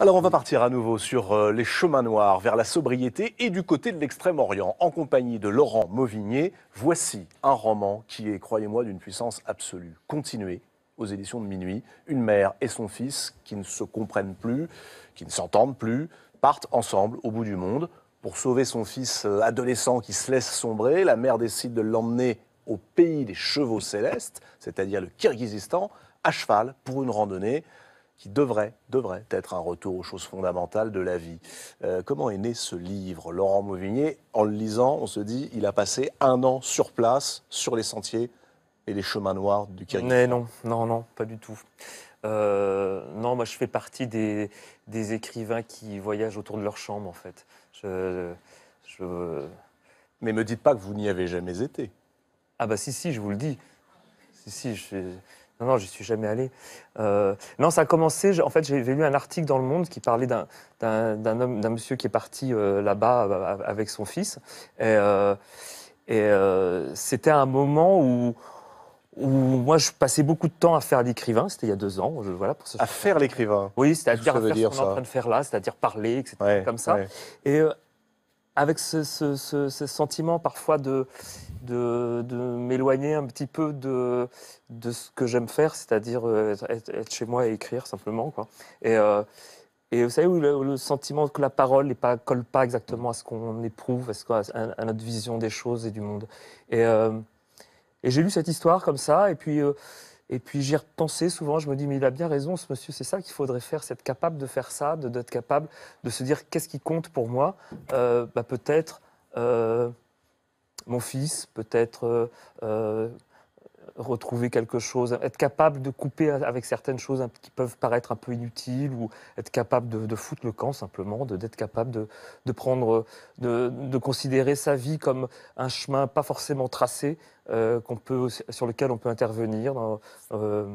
Alors on va partir à nouveau sur euh, les chemins noirs vers la sobriété et du côté de l'extrême-orient en compagnie de Laurent Mauvigné. Voici un roman qui est, croyez-moi, d'une puissance absolue. Continuez aux éditions de minuit, une mère et son fils qui ne se comprennent plus, qui ne s'entendent plus, partent ensemble au bout du monde pour sauver son fils euh, adolescent qui se laisse sombrer. La mère décide de l'emmener au pays des chevaux célestes, c'est-à-dire le Kirghizistan, à cheval pour une randonnée qui devrait, devrait être un retour aux choses fondamentales de la vie. Euh, comment est né ce livre Laurent Mauvigné, en le lisant, on se dit, il a passé un an sur place, sur les sentiers et les chemins noirs du Kyrgyzstan. non, non, non, pas du tout. Euh, non, moi je fais partie des, écrivains qui voyagent autour de leur chambre, en fait. Je, je... Mais me dites pas que vous n'y avez jamais été. Ah bah si, si, je vous le dis. Si, si, je non, non, j'y suis jamais allé. Euh, non, ça a commencé. En fait, j'avais lu un article dans Le Monde qui parlait d'un homme, d'un monsieur qui est parti euh, là-bas avec son fils. Et, euh, c'était un moment où, où moi je passais beaucoup de temps à faire l'écrivain, c'était il y a deux ans, voilà pour À faire l'écrivain. Oui, c'est-à-dire à faire ce qu'on est en train de faire là, c'est-à-dire parler, etc. comme ça. Et avec ce, sentiment parfois de, de, m'éloigner un petit peu de, de ce que j'aime faire, c'est-à-dire euh, être, chez moi et écrire simplement. Quoi. Et, euh, et vous savez, où le, sentiment que la parole ne pas, colle pas exactement à ce qu'on éprouve, à, notre vision des choses et du monde. Euh, et, j'ai lu cette histoire comme ça, et puis... Et puis j'y repensais souvent, je me dis, mais il a bien raison, ce monsieur, c'est ça qu'il faudrait faire, c'est être capable de faire ça, d'être capable de se dire, qu'est-ce qui compte pour moi euh, bah, Peut-être euh, mon fils, peut-être euh, retrouver quelque chose, être capable de couper avec certaines choses qui peuvent paraître un peu inutiles ou être capable de, foutre le camp simplement, d'être capable de, prendre, de, considérer sa vie comme un chemin pas forcément tracé euh, qu'on peut, sur lequel on peut intervenir. Euh,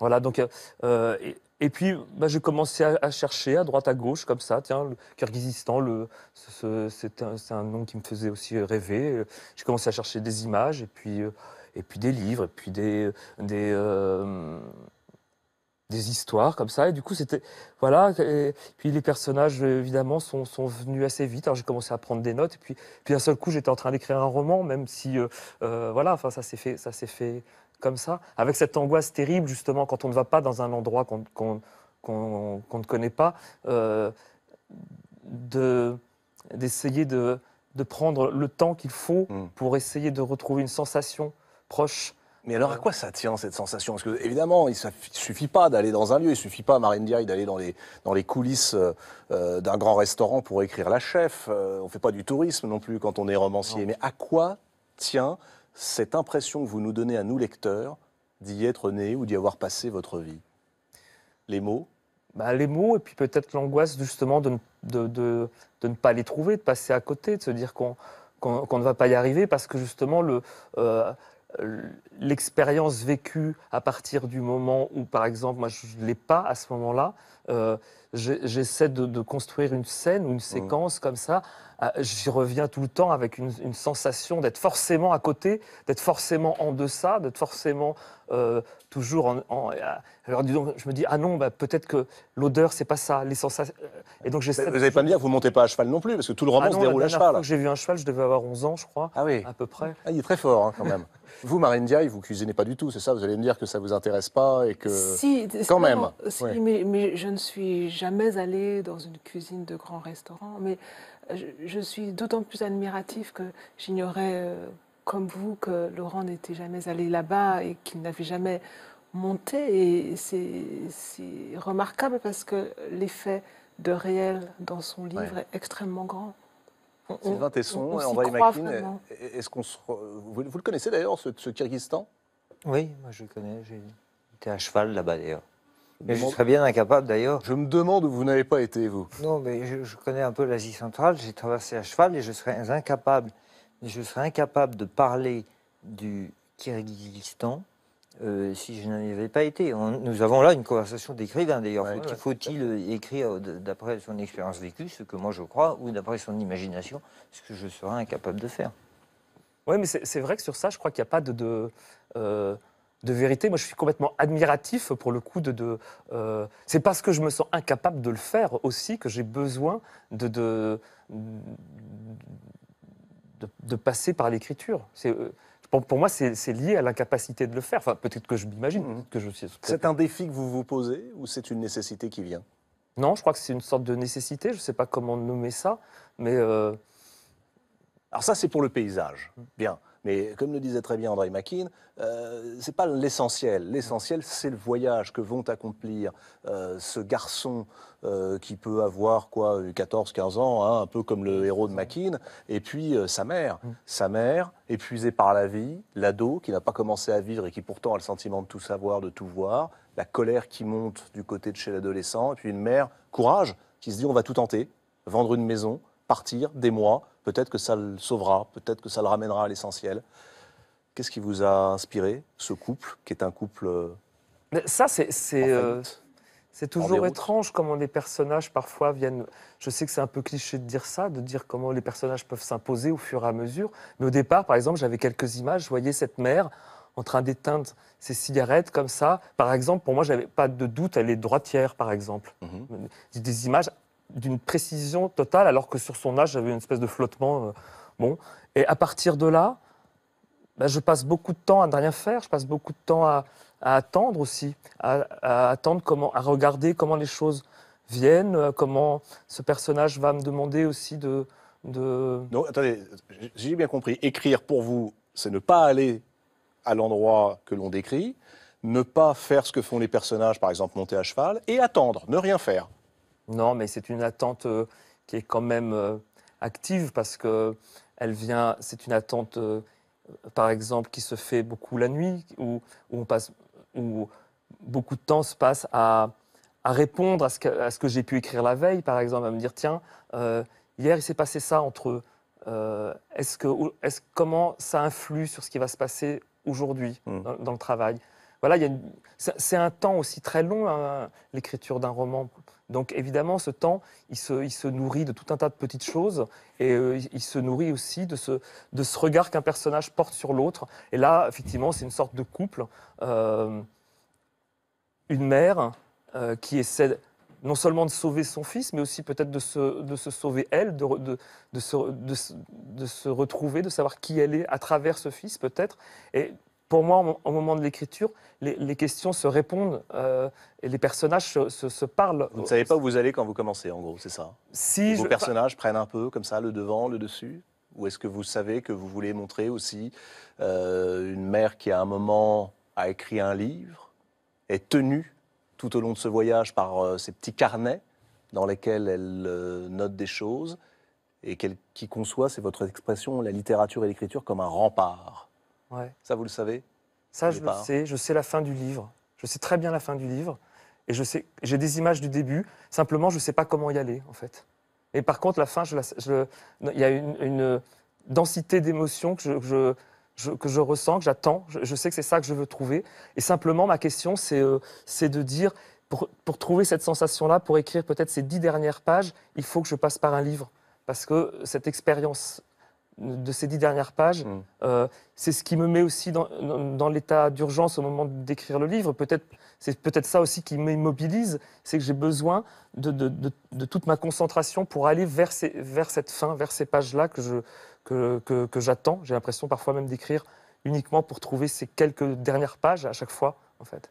voilà, donc. Euh, et, puis, bah, j'ai commencé à, chercher à droite, à gauche, comme ça. Tiens, le Kyrgyzstan, c'est un, un, nom qui me faisait aussi rêver. J'ai commencé à chercher des images, et puis et puis des livres, et puis des, des, euh, des histoires comme ça. Et du coup, c'était. Voilà. Et puis les personnages, évidemment, sont, sont venus assez vite. Alors j'ai commencé à prendre des notes, et puis, puis d'un seul coup, j'étais en train d'écrire un roman, même si. Euh, euh, voilà, enfin, ça s'est fait. Ça s'est fait comme ça, avec cette angoisse terrible justement quand on ne va pas dans un endroit qu'on ne connaît pas, euh, d'essayer de, de, prendre le temps qu'il faut mm. pour essayer de retrouver une sensation mais alors à quoi ça tient cette sensation Parce que évidemment, il ne suffit pas d'aller dans un lieu, il ne suffit pas Marine Diaye d'aller dans les, dans les coulisses euh, euh, d'un grand restaurant pour écrire la chef. Euh, on ne fait pas du tourisme non plus quand on est romancier. Mais à quoi tient cette impression que vous nous donnez à nous lecteurs d'y être né ou d'y avoir passé votre vie Les mots bah, Les mots et puis peut-être l'angoisse justement de, ne pas les trouver, de passer à côté, de se dire qu'on ne va pas y arriver parce que justement le, euh, l'expérience vécue à partir du moment où, par exemple, moi je ne l'ai pas à ce moment-là, euh, j'essaie de, construire une scène ou une mmh. séquence comme ça. Euh, j'y reviens tout le temps avec une, sensation d'être forcément à côté, d'être forcément en deçà, d'être forcément toujours en. en alors disons, je me dis ah non, bah, peut-être que l'odeur c'est pas ça, les sensations. Et donc j'essaie. Vous n'allez pas me dire que vous montez pas à cheval non plus, parce que tout le roman ah se déroule à cheval. J'ai vu un cheval, je devais avoir 11 ans, je crois, ah oui. à peu près. Ah, il est très fort hein, quand même. Vous, Marine Diaye, vous cuisinez pas du tout, c'est ça Vous allez me dire que ça vous intéresse pas et que... Si, quand même. mais, je ne suis jamais allée dans une cuisine de grand restaurant, mais je, suis d'autant plus admiratif que j'ignorais, euh, comme vous, que Laurent n'était jamais allé là-bas et qu'il n'avait jamais monté. Et c'est remarquable parce que l'effet de réel dans son livre est extrêmement grand on, Est-ce qu'on vous, le connaissez d'ailleurs, ce, ce Kyrgyzstan Oui, moi je le connais. J'étais à cheval là-bas d'ailleurs. Mais je serais bien incapable d'ailleurs. Je me demande où vous n'avez pas été, vous. Non, mais je, connais un peu l'Asie centrale, j'ai traversé à cheval et je serais incapable. Je serais incapable de parler du Kyrgyzstan euh, si je n'avais pas été. nous avons là une conversation d'écrivain d'ailleurs. Faut-il euh, écrire euh, d'après son expérience vécue, ce que moi je crois, ou d'après son imagination, ce que je serais incapable de faire Oui, mais c'est vrai que sur ça, je crois qu'il n'y a pas de, de, vérité. Moi, je suis complètement admiratif pour le coup de. c'est parce que je me sens incapable de le faire aussi que j'ai besoin de, de, passer par l'écriture. C'est pour, moi, c'est lié à l'incapacité de le faire. peut-être que je m'imagine. Mhm. que je C'est un défi que vous vous posez ou c'est une nécessité qui vient Non, je crois que c'est une sorte de nécessité. Je ne sais pas comment nommer ça, mais. Euh, Alors ça, c'est pour le paysage. Mhm. Bien. Mais comme le disait très bien André Mackin, euh, ce n'est pas l'essentiel. L'essentiel, c'est le voyage que vont accomplir euh, ce garçon euh, qui peut avoir quoi 14-15 ans, hein, un peu comme le héros de Mackin, et puis sa mère. Mm. Sa mère, épuisée par la vie, l'ado qui n'a pas commencé à vivre et qui pourtant a le sentiment de tout savoir, de tout voir, la colère qui monte du côté de chez l'adolescent, et puis une mère, courage, qui se dit on va tout tenter, vendre une maison, partir des mois, Peut-être que ça le sauvera, peut-être que ça le ramènera à l'essentiel. Qu'est-ce qui vous a inspiré, ce couple, qui est un couple... Euh, ça, c'est... C'est euh, toujours étrange comment les personnages parfois viennent. Je sais que c'est un peu cliché de dire ça, de dire comment les personnages peuvent s'imposer au fur et à mesure. Mais au départ, par exemple, j'avais quelques images. Je voyais cette mère en train d'éteindre ses cigarettes comme ça. Par exemple, pour moi, je n'avais pas de doute, elle est droitière, par exemple. Mhm. Des images d'une précision totale, alors que sur son âge, j'avais une espèce de flottement. Euh, bon. Et à partir de là, bah, je passe beaucoup de temps à ne rien faire, je passe beaucoup de temps à, attendre aussi, à, attendre comment, à regarder comment les choses viennent, euh, comment ce personnage va me demander aussi de. de... attendez, j'ai bien compris. Écrire pour vous, c'est ne pas aller à l'endroit que l'on décrit, ne pas faire ce que font les personnages, par exemple monter à cheval, et attendre, ne rien faire. Non, mais c'est une attente euh, qui est quand même euh, active parce que C'est une attente, euh, par exemple, qui se fait beaucoup la nuit, où, beaucoup de temps se passe à, répondre à ce que, j'ai pu écrire la veille, par exemple, à me dire tiens, hier il s'est passé ça entre est-ce que, comment ça influe sur ce qui va se passer aujourd'hui mmh. dans, le travail voilà, c'est un temps aussi très long, hein, l'écriture d'un roman. Donc évidemment, ce temps, il se, nourrit de tout un tas de petites choses et euh, il se nourrit aussi de ce, regard qu'un personnage porte sur l'autre. Et là, effectivement, c'est une sorte de couple. Euh, une mère euh, qui essaie non seulement de sauver son fils, mais aussi peut-être de se, sauver elle, de, se, retrouver, de savoir qui elle est à travers ce fils peut-être. Et pour moi, au moment de l'écriture, les, questions se répondent euh, et les personnages se, parlent. Vous ne savez pas où vous allez quand vous commencez, en gros, c'est ça Si Vos personnages prennent un peu comme ça le devant, le dessus Ou est-ce que vous savez que vous voulez montrer aussi euh, une mère qui, à un moment, a écrit un livre, est tenue tout au long de ce voyage par euh, ces petits carnets dans lesquels elle note des choses et qui conçoit, c'est votre expression, la littérature et l'écriture comme un rempart ça, vous le savez Ça, je le sais. Je sais la fin du livre. Je sais très bien la fin du livre. Et je sais, j'ai des images du début. Simplement, je ne sais pas comment y aller, en fait. Et par contre, la fin, il je y a une, densité d'émotions que je, je, que je ressens, que j'attends. Je, sais que c'est ça que je veux trouver. Et simplement, ma question, c'est euh, c'est de dire, pour, pour trouver cette sensation-là, pour écrire peut-être ces dix dernières pages, il faut que je passe par un livre. Parce que cette expérience de ces dix dernières pages. Mm. Euh, c'est ce qui me met aussi dans, l'état d'urgence au moment d'écrire le livre. Peut-être, c'est peut-être ça aussi qui m'immobilise, c'est que j'ai besoin de, toute ma concentration pour aller vers, vers cette fin, vers ces pages-là que, que, que j'attends. J'ai l'impression parfois même d'écrire uniquement pour trouver ces quelques dernières pages à chaque fois, en fait.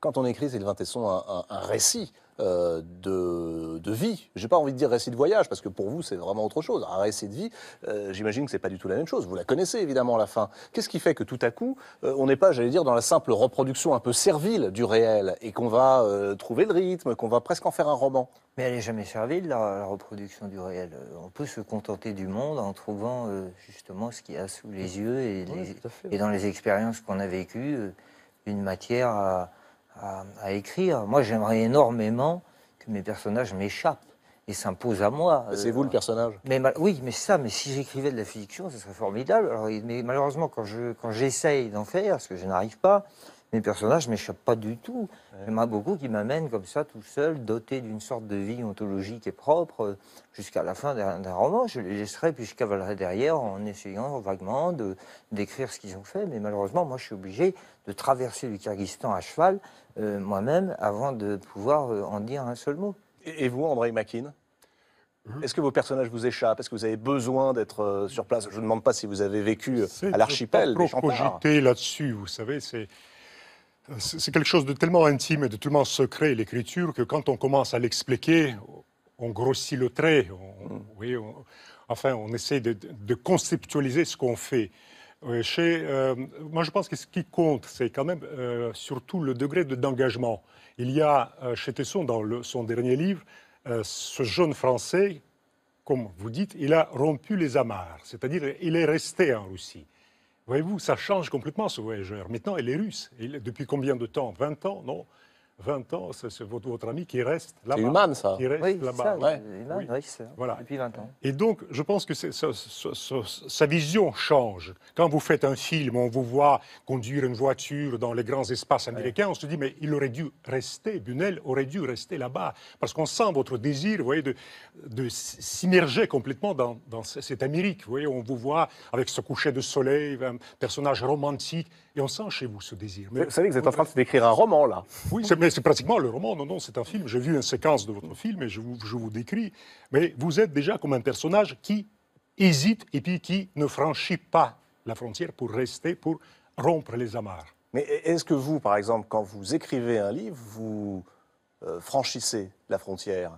Quand on écrit, Sylvain Tesson, un, un, un récit euh, de, de, vie. J'ai pas envie de dire récit de voyage parce que pour vous c'est vraiment autre chose. Un récit de vie, euh, j'imagine que c'est pas du tout la même chose. Vous la connaissez évidemment la fin. Qu'est-ce qui fait que tout à coup euh, on n'est pas, j'allais dire, dans la simple reproduction un peu servile du réel et qu'on va trouver le rythme, qu'on va presque en faire un roman Mais elle n'est jamais servile la, reproduction du réel. On peut se contenter du monde en trouvant justement ce qu'il y a sous les yeux et, et dans les expériences qu'on a vécues une matière à à, écrire. Moi, j'aimerais énormément que mes personnages m'échappent et s'imposent à moi. C'est vous le euh, personnage mais Oui, mais ça, mais si j'écrivais de la fiction, ce serait formidable. mais malheureusement, quand, je, quand j'essaye d'en faire, parce que je n'arrive pas, mes personnages m'échappent pas du tout. Il y en a beaucoup qui m'amènent comme ça, tout seul, doté d'une sorte de vie ontologique et propre, jusqu'à la fin d'un roman. Je les laisserai, puis je cavalerai derrière en essayant vaguement de décrire ce qu'ils ont fait. Mais malheureusement, moi, je suis obligé de traverser le Kyrgyzstan à cheval, euh, moi-même, avant de pouvoir euh, en dire un seul mot. Et vous, André Makin hein? est-ce que vos personnages vous échappent Est-ce que vous avez besoin d'être euh, sur place Je ne demande pas si vous avez vécu à l'archipel. Je ne là-dessus, vous savez. C'est c'est quelque chose de tellement intime et de tellement secret, l'écriture, que quand on commence à l'expliquer, on grossit le trait. Mm. enfin, on essaie de, conceptualiser ce qu'on fait. Euh, euh, moi, je pense que ce qui compte, c'est quand même euh, surtout le degré d'engagement. Il y a chez Tesson, dans son dernier livre, ce jeune Français, comme vous dites, il a rompu les amarres, c'est-à-dire il est resté en Russie. Voyez-vous, ça change complètement ce voyageur. Maintenant, elle est russe. depuis combien de temps 20 ans, non 20 ans, c'est votre, votre, ami qui reste là-bas. C'est humain, ça. reste oui, là-bas. Oui. voilà. Depuis 20 ans. Et donc, je pense que sa vision change. Quand vous faites un film, on vous voit conduire une voiture dans les grands espaces américains, on se dit, mais il aurait dû rester, Bunel aurait dû rester là-bas. Parce qu'on sent votre désir, vous voyez, de, de s'immerger complètement dans, dans, cette Amérique. Vous voyez, on vous voit avec ce coucher de soleil, un personnage romantique. Et on sent chez vous ce désir. Mais, vous savez que vous êtes en train d'écrire un roman, là. Oui, mais c'est pratiquement le roman. Non, non, c'est un film. J'ai vu une séquence de votre film et je vous, décris. Mais vous êtes déjà comme un personnage qui hésite et puis qui ne franchit pas la frontière pour rester, pour rompre les amarres. Mais e-, est-ce que vous, par exemple, quand vous écrivez un livre, vous euh, franchissez la frontière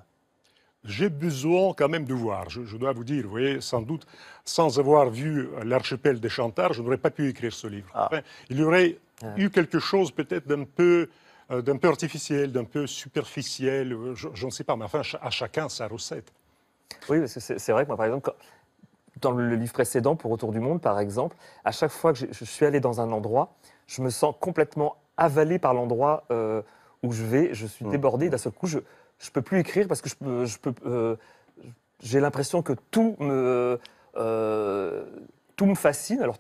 j'ai besoin quand même de voir. Je, dois vous dire, vous voyez, sans doute, sans avoir vu l'archipel des Chantards, je n'aurais pas pu écrire ce livre. Ah. il y aurait ah. eu quelque chose peut-être d'un peu euh, d'un peu artificiel, d'un peu superficiel, euh, je, ne sais pas, mais enfin, à chacun sa recette. Oui, c'est vrai que moi, par exemple, dans le livre précédent, pour Autour du Monde, par exemple, à chaque fois que je, suis allé dans un endroit, je me sens complètement avalé par l'endroit euh, où je vais, je suis mmh. débordé, d'un seul coup, je, je peux plus écrire parce que je je peux euh, j'ai l'impression que tout me euh, tout me fascine. Alors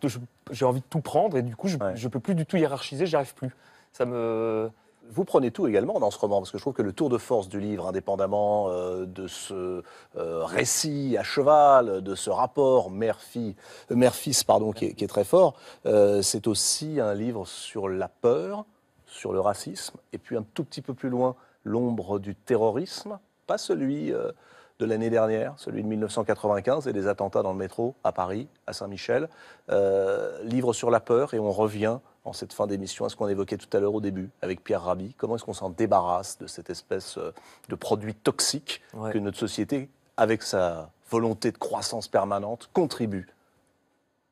j'ai envie de tout prendre et du coup je, ne peux plus du tout hiérarchiser, J'arrive arrive plus. Ça me vous prenez tout également dans ce roman, parce que je trouve que le tour de force du livre, indépendamment euh, de ce récit à cheval, de ce rapport mère fils pardon, qui qui est, très fort, c'est aussi un livre sur la peur, sur le racisme, et puis un tout petit peu plus loin, l'ombre du terrorisme, pas celui euh, de l'année dernière, celui de 1995 et des attentats dans le métro à Paris, à Saint-Michel. Euh, livre sur la peur et on revient en cette fin d'émission à ce qu'on évoquait tout à l'heure au début avec Pierre Rabhi. Comment est-ce qu'on s'en débarrasse de cette espèce euh, de produit toxique que notre société, avec sa volonté de croissance permanente, contribue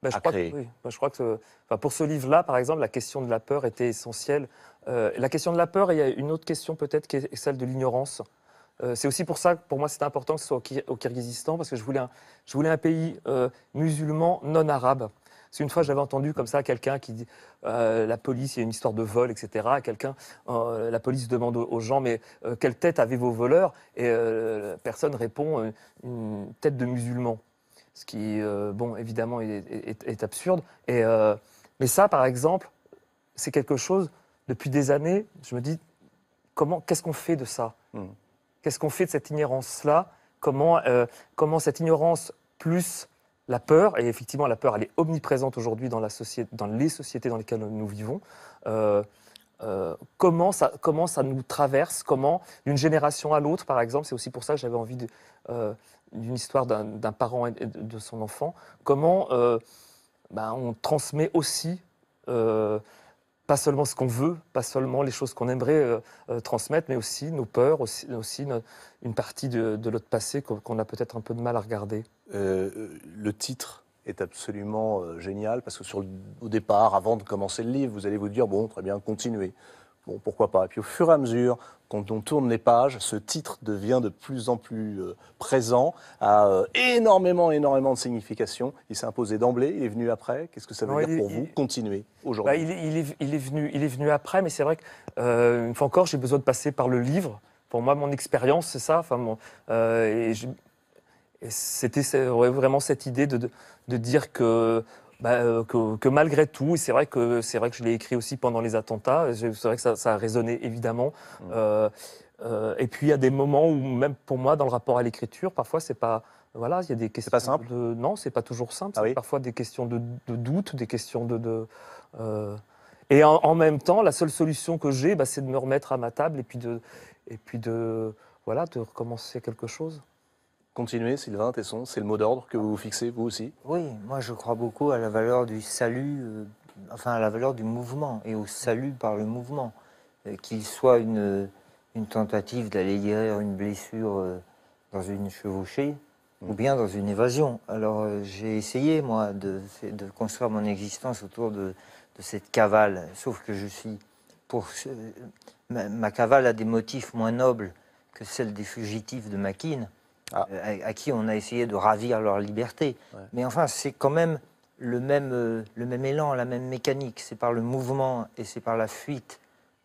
bah, bah, je, crois Que, pour ce livre-là, par exemple, la question de la peur était essentielle. Euh, la question de la peur, il y a une autre question peut-être qui est celle de l'ignorance. Euh, c'est aussi pour ça que pour moi c'est important que ce soit au, Kyrgyzstan, parce que je voulais un, je voulais un pays euh, musulman non arabe. C'est une fois j'avais entendu comme ça quelqu'un qui dit la police, il y a une histoire de vol, etc. Quelqu'un, la police demande aux gens mais quelle tête avez vos voleurs Et personne répond une tête de musulman ce qui, euh, bon, évidemment, est, absurde. Et, euh, mais ça, par exemple, c'est quelque chose, depuis des années, je me dis, comment, qu'est-ce qu'on fait de ça hmm. Qu'est-ce qu'on fait de cette ignorance-là comment, euh, comment cette ignorance plus la peur, et effectivement, la peur, elle est omniprésente aujourd'hui dans, la société, dans les sociétés dans lesquelles nous vivons, comment, ça, comment ça nous traverse, comment d'une génération à l'autre, par exemple. C'est aussi pour ça que j'avais envie de, d'une histoire d'un parent et de son enfant, comment euh, bah, on transmet aussi euh, pas seulement ce qu'on veut, pas seulement les choses qu'on aimerait euh, transmettre, mais aussi nos peurs, aussi, une, partie de, notre passé qu'on a peut-être un peu de mal à regarder. le titre est absolument génial parce que sur au départ, avant de commencer le livre, vous allez vous dire bon, très bien, continuez pourquoi pas. Et puis au fur et à mesure, quand on tourne les pages, ce titre devient de plus en plus euh, présent, a euh, énormément, énormément de signification. Il s'est imposé d'emblée, il est venu après. Qu'est-ce que ça veut dire pour vous Continuer aujourd'hui. Bah, il, est, venu, il est venu après, mais c'est vrai qu'une euh, fois encore, j'ai besoin de passer par le livre. Pour moi, mon expérience, c'est ça. Enfin, et, c'était vraiment cette idée de dire que bah, euh, que, malgré tout, c'est vrai que c'est vrai que je l'ai écrit aussi pendant les attentats. C'est vrai que ça, a résonné évidemment. Mm. Euh, euh, et puis il y a des moments où même pour moi, dans le rapport à l'écriture, parfois c'est pas voilà, il y a des questions. Pas simple. De, non, c'est pas toujours simple. Ah c'est Parfois des questions de, doute, des questions de. et en, même temps, la seule solution que j'ai, bah, c'est de me remettre à ma table et puis de et puis de voilà de recommencer quelque chose. Continuez, Sylvain Tesson, c'est le mot d'ordre que vous fixez, vous aussi Oui, moi je crois beaucoup à la valeur du salut, euh, enfin à la valeur du mouvement et au salut par le mouvement. Euh, qu'il soit une, tentative d'aller guérir une blessure euh, dans une chevauchée mm. ou bien dans une évasion. Alors j'ai essayé, moi, de, construire mon existence autour de, cette cavale, sauf que je suis. Pour, ma, cavale a des motifs moins nobles que celle des fugitifs de Maquine ah. Euh, à, qui on a essayé de ravir leur liberté. Mais enfin, c'est quand même le même, euh, le même élan, la même mécanique. C'est par le mouvement et c'est par la fuite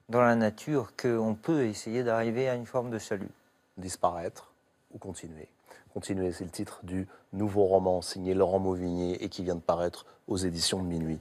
dans la nature qu'on peut essayer d'arriver à une forme de salut. Disparaître ou continuer. Continuer, c'est le titre du nouveau roman signé Laurent Mauvigné et qui vient de paraître aux éditions de Minuit.